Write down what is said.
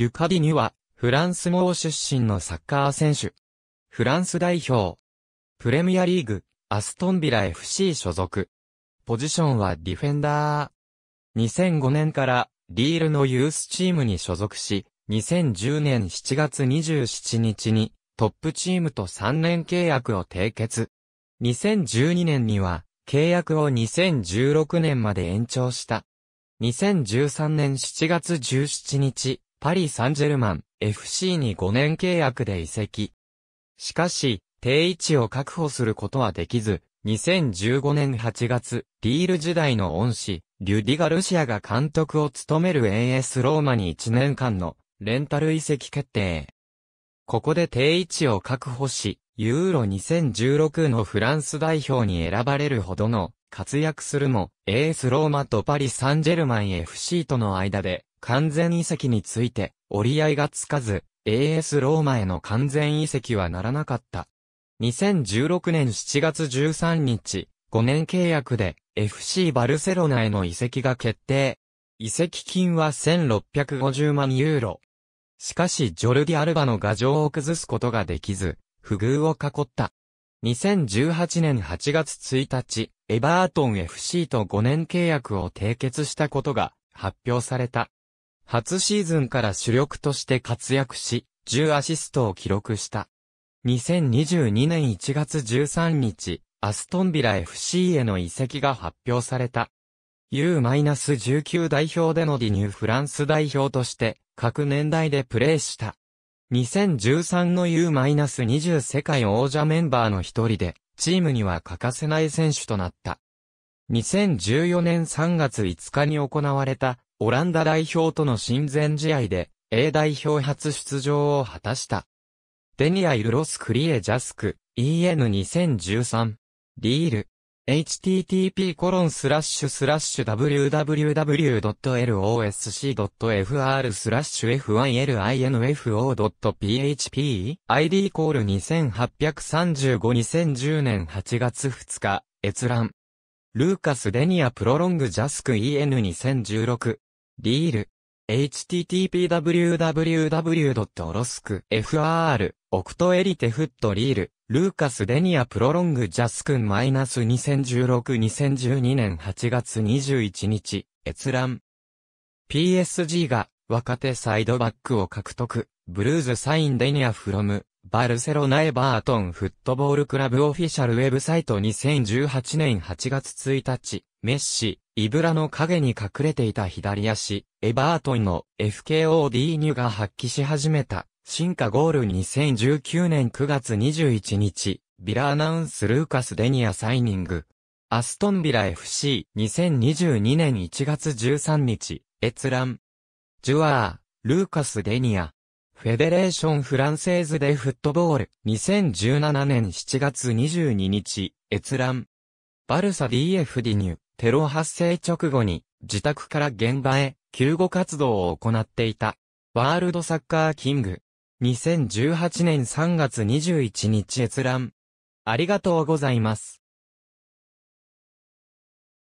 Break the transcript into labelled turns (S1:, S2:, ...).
S1: リュカ・ディニュは、フランスモー出身のサッカー選手。フランス代表。プレミアリーグ、アストンビラ FC 所属。ポジションはディフェンダー。2005年からリールのユースチームに所属し、2010年7月27日にトップチームと3年契約を締結。2012年には契約を2016年まで延長した。2013年7月17日、パリ・サンジェルマン、FC に5年契約で移籍。しかし、定位置を確保することはできず、2015年8月、リール時代の恩師、リュディガルシアが監督を務める AS ローマに1年間のレンタル移籍決定。ここで定位置を確保し、ユーロ2016のフランス代表に選ばれるほどの活躍するも、AS ローマとパリ・サンジェルマン FC との間で完全遺跡について折り合いがつかず、AS ローマへの完全遺跡はならなかった。2016年7月13日、5年契約で FC バルセロナへの遺跡が決定。遺跡金は1650万ユーロ。しかしジョルディ・アルバの画像を崩すことができず、不遇を囲った。2018年8月1日、エバートン FC と5年契約を締結したことが発表された。初シーズンから主力として活躍し、10アシストを記録した。2022年1月13日、アストンビラ FC への移籍が発表された。U-19 代表でのディニューフランス代表として、各年代でプレーした。2013の U-20 世界王者メンバーの一人で、チームには欠かせない選手となった。2014年3月5日に行われたオランダ代表との親善試合で A 代表初出場を果たした。デニアイル・ロス・クリエ・ジャスク、EN2013。リール。http コロンスラッシュスラッシュ www.losc.fr スラッシュ f y l i n f o p h p ID イコール2835-2010年8月2日閲覧ルーカス・デニア・プロロング・ジャスク EN2016 リール。http://www.rosk.fr、オクトエリテフットリール、ルーカス・デニア・プロロング・ジャス君 -2016-2012 年8月21日、閲覧。PSG が、若手サイドバックを獲得、ブルーズ・サイン・デニア・フロム、バルセロナ・エバートン・フットボール・クラブ・オフィシャル・ウェブサイト2018年8月1日。メッシ、イブラの影に隠れていた左足、エバートンの FKOD ニュが発揮し始めた。進化ゴール2019年9月21日、ビラアナウンスルーカス・デニアサイニング。アストンビラ FC2022 年1月13日、閲覧。ジュアー、ルーカス・デニア。フェデレーション・フランセーズ・でフットボール。2017年7月22日、閲覧。バルサ DF ディニュ。テロ発生直後に自宅から現場へ救護活動を行っていた。ワールドサッカーキング。2018年3月21日閲覧。ありがとうございます。